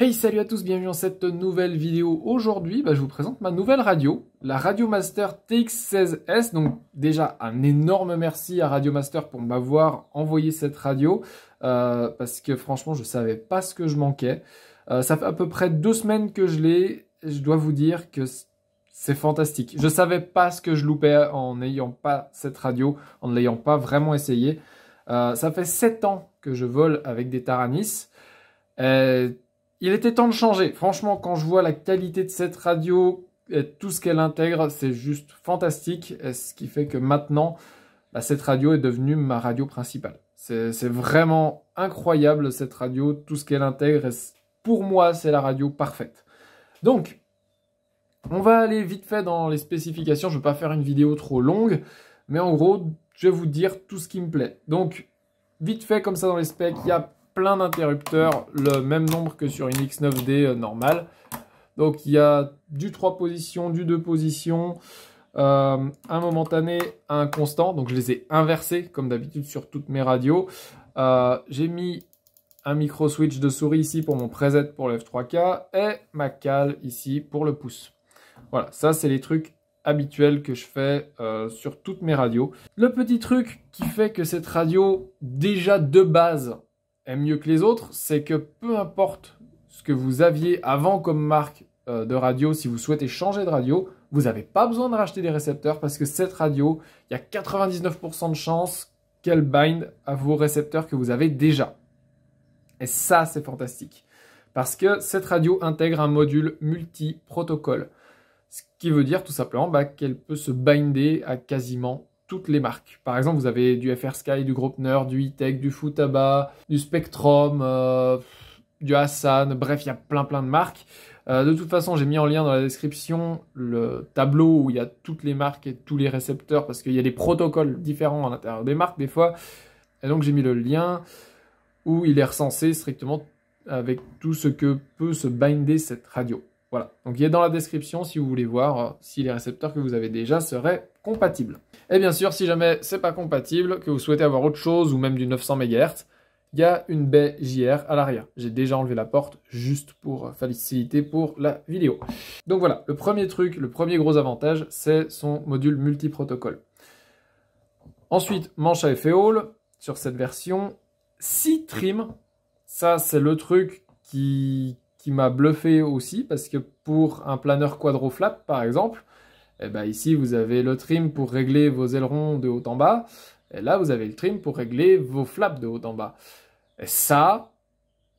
Hey salut à tous, bienvenue dans cette nouvelle vidéo. Aujourd'hui, bah, je vous présente ma nouvelle radio, la Radio Master TX16S. Donc déjà un énorme merci à Radiomaster pour m'avoir envoyé cette radio, euh, parce que franchement je savais pas ce que je manquais. Euh, ça fait à peu près deux semaines que je l'ai, je dois vous dire que c'est fantastique. Je savais pas ce que je loupais en n'ayant pas cette radio, en ne l'ayant pas vraiment essayé. Euh, ça fait sept ans que je vole avec des Taranis. Et il était temps de changer. Franchement, quand je vois la qualité de cette radio, et tout ce qu'elle intègre, c'est juste fantastique. Et ce qui fait que maintenant, bah, cette radio est devenue ma radio principale. C'est vraiment incroyable cette radio, tout ce qu'elle intègre. pour moi, c'est la radio parfaite. Donc, on va aller vite fait dans les spécifications. Je ne vais pas faire une vidéo trop longue. Mais en gros, je vais vous dire tout ce qui me plaît. Donc, vite fait comme ça dans les specs, il y a plein d'interrupteurs, le même nombre que sur une X9D euh, normale. Donc il y a du 3 positions, du 2 positions, euh, un momentané, un constant. Donc je les ai inversés comme d'habitude sur toutes mes radios. Euh, j'ai mis un micro switch de souris ici pour mon preset pour le F3K et ma cale ici pour le pouce. Voilà, ça c'est les trucs habituels que je fais sur toutes mes radios. Le petit truc qui fait que cette radio, déjà de base, mieux que les autres, c'est que peu importe ce que vous aviez avant comme marque euh, de radio, si vous souhaitez changer de radio, vous n'avez pas besoin de racheter des récepteurs parce que cette radio, il y a 99% de chances qu'elle bind à vos récepteurs que vous avez déjà. Et ça, c'est fantastique. Parce que cette radio intègre un module multi-protocole. Ce qui veut dire tout simplement bah, qu'elle peut se binder à quasiment toutes les marques. Par exemple, vous avez du FR Sky, du Groupner, du E-Tech, du Futaba, du Spectrum, euh, du Hassan, bref, il y a plein plein de marques. Euh, de toute façon, j'ai mis en lien dans la description le tableau où il y a toutes les marques et tous les récepteurs parce qu'il y a des protocoles différents à l'intérieur des marques des fois. Et donc j'ai mis le lien où il est recensé strictement avec tout ce que peut se binder cette radio. Voilà, donc il est dans la description si vous voulez voir euh, si les récepteurs que vous avez déjà seraient compatibles. Et bien sûr, si jamais c'est pas compatible, que vous souhaitez avoir autre chose ou même du 900 MHz, il y a une baie JR à l'arrière. J'ai déjà enlevé la porte juste pour euh, faciliter pour la vidéo. Donc voilà, le premier truc, le premier gros avantage, c'est son module multiprotocole. Ensuite, manche à effet Hall sur cette version. si trim, ça c'est le truc qui, qui m'a bluffé aussi parce que pour un planeur quadroflap par exemple, eh ben ici vous avez le trim pour régler vos ailerons de haut en bas, et là vous avez le trim pour régler vos flaps de haut en bas. Et ça,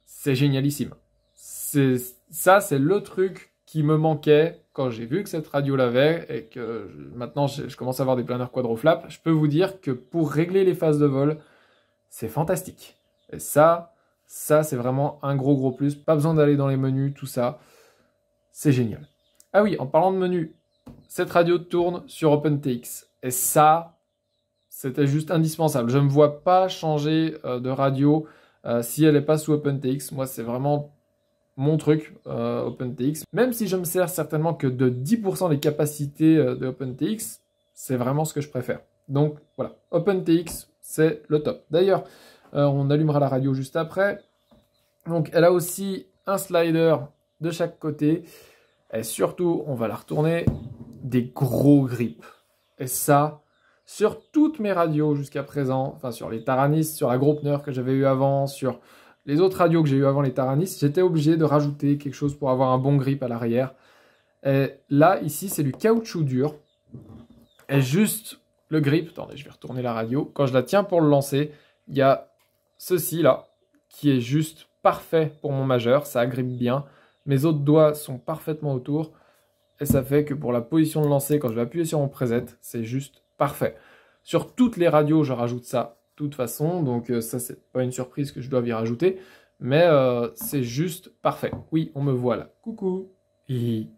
c'est génialissime. Ça, c'est le truc qui me manquait quand j'ai vu que cette radio l'avait et que maintenant je, commence à avoir des planeurs quadroflap. Je peux vous dire que pour régler les phases de vol, c'est fantastique. Et ça, ça, c'est vraiment un gros gros plus. Pas besoin d'aller dans les menus, tout ça. C'est génial. Ah oui, en parlant de menus, cette radio tourne sur OpenTX. Et ça, c'était juste indispensable. Je ne me vois pas changer euh, de radio euh, si elle n'est pas sous OpenTX. Moi, c'est vraiment mon truc, euh, OpenTX. Même si je me sers certainement que de 10% des capacités de OpenTX, c'est vraiment ce que je préfère. Donc voilà, OpenTX, c'est le top. D'ailleurs, euh, on allumera la radio juste après. Donc elle a aussi un slider de chaque côté. Et surtout, on va la retourner, des gros grips. Et ça, sur toutes mes radios jusqu'à présent, enfin sur les Taranis, sur la Groupner que j'avais eu avant, sur les autres radios que j'ai eu avant les Taranis, j'étais obligé de rajouter quelque chose pour avoir un bon grip à l'arrière. Et là, ici, c'est du caoutchouc dur. Et juste le grip, attendez, je vais retourner la radio. Quand je la tiens pour le lancer, il y a ceci là, qui est juste parfait pour mon majeur, ça agrippe bien. Mes autres doigts sont parfaitement autour. Et ça fait que pour la position de lancer, quand je vais appuyer sur mon preset, c'est juste parfait. Sur toutes les radios, je rajoute ça de toute façon. Donc euh, ça, c'est pas une surprise que je dois y rajouter. Mais euh, c'est juste parfait. Oui, on me voit là. Coucou.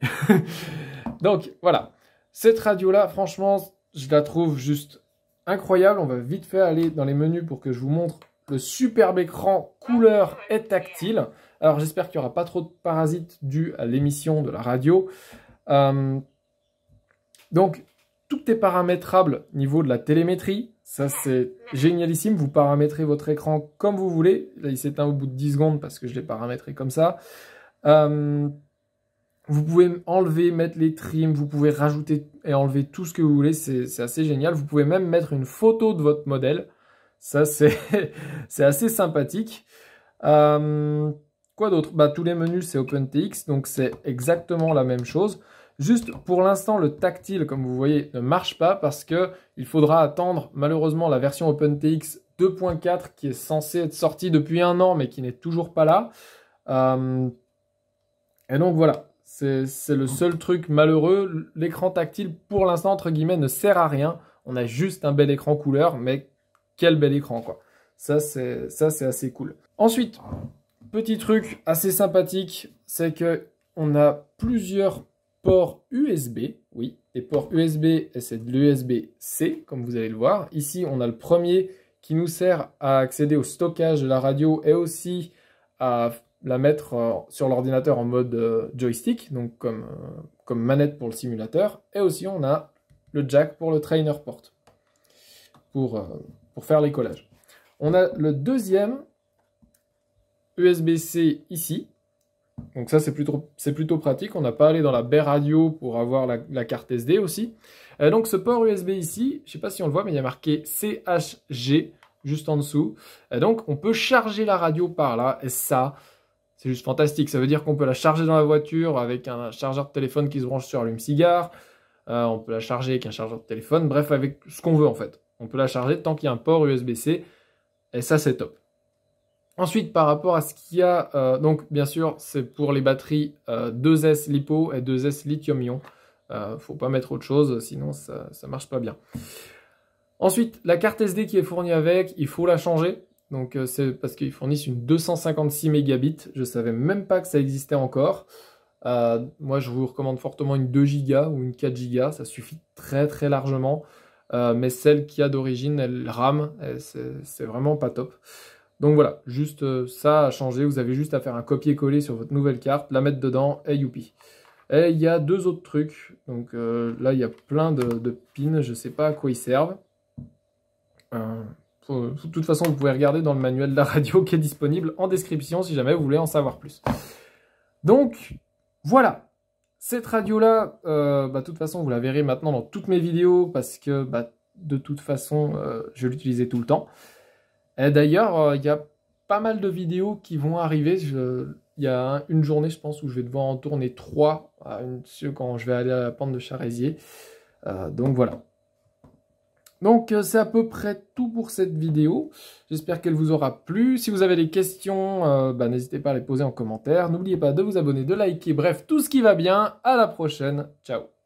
donc voilà. Cette radio-là, franchement, je la trouve juste incroyable. On va vite fait aller dans les menus pour que je vous montre le superbe écran couleur ah, et tactile. Alors j'espère qu'il n'y aura pas trop de parasites dû à l'émission de la radio. Euh, donc tout est paramétrable niveau de la télémétrie. Ça c'est génialissime. Vous paramétrez votre écran comme vous voulez. Là il s'éteint au bout de 10 secondes parce que je l'ai paramétré comme ça. Euh, vous pouvez enlever, mettre les trims, vous pouvez rajouter et enlever tout ce que vous voulez, c'est assez génial. Vous pouvez même mettre une photo de votre modèle ça, c'est assez sympathique. Euh, quoi d'autre bah, Tous les menus, c'est OpenTX, donc c'est exactement la même chose. Juste pour l'instant, le tactile, comme vous voyez, ne marche pas parce qu'il faudra attendre malheureusement la version OpenTX 2.4 qui est censée être sortie depuis un an mais qui n'est toujours pas là. Euh, et donc voilà, c'est le seul truc malheureux. L'écran tactile, pour l'instant, entre guillemets, ne sert à rien. On a juste un bel écran couleur, mais quel bel écran, quoi. Ça, c'est assez cool. Ensuite, petit truc assez sympathique, c'est que on a plusieurs ports USB. Oui, les ports USB, et c'est de l'USB-C, comme vous allez le voir. Ici, on a le premier qui nous sert à accéder au stockage de la radio et aussi à la mettre euh, sur l'ordinateur en mode euh, joystick, donc comme, euh, comme manette pour le simulateur. Et aussi, on a le jack pour le trainer port, pour, pour faire les collages. On a le deuxième USB-C ici. Donc ça, c'est plutôt, plutôt, pratique. On n'a pas allé dans la baie radio pour avoir la, carte SD aussi. Euh, donc ce port USB ici, je ne sais pas si on le voit, mais il y a marqué CHG juste en dessous. Et euh, donc on peut charger la radio par là. Et ça, c'est juste fantastique. Ça veut dire qu'on peut la charger dans la voiture avec un chargeur de téléphone qui se branche sur allume-cigare. Euh, on peut la charger avec un chargeur de téléphone. Bref, avec ce qu'on veut en fait. On peut la charger tant qu'il y a un port USB-C. Et ça, c'est top. Ensuite, par rapport à ce qu'il y a, euh, donc bien sûr, c'est pour les batteries 2S euh, lipo et 2S lithium-ion. ne euh, faut pas mettre autre chose, sinon ça, ça marche pas bien. Ensuite, la carte SD qui est fournie avec, il faut la changer. Donc c'est parce qu'ils fournissent une 256 mégabits. Je savais même pas que ça existait encore. moi, je vous recommande fortement une 2 Go ou une 4 Go. Ça suffit très très largement. Euh, mais celle qui a d'origine, elle rame, c'est vraiment pas top. Donc voilà, juste euh, ça a changé, vous avez juste à faire un copier-coller sur votre nouvelle carte, la mettre dedans, et youpi. Et il y a deux autres trucs, donc euh, là il y a plein de, pins, je sais pas à quoi ils servent. de toute façon, vous pouvez regarder dans le manuel de la radio qui est disponible en description si jamais vous voulez en savoir plus. Donc voilà, cette radio-là, euh, bah, de toute façon, vous la verrez maintenant dans toutes mes vidéos parce que bah, de toute façon, euh, je l'utilisais tout le temps. Et d'ailleurs, euh, il y a pas mal de vidéos qui vont arriver. Il y a une journée, je pense, où je vais devoir en tourner trois une, quand je vais aller à la pente de Charésier. donc voilà. Donc euh, c'est à peu près tout pour cette vidéo. J'espère qu'elle vous aura plu. Si vous avez des questions, euh, bah, n'hésitez pas à les poser en commentaire. N'oubliez pas de vous abonner, de liker, bref, tout ce qui va bien. À la prochaine. Ciao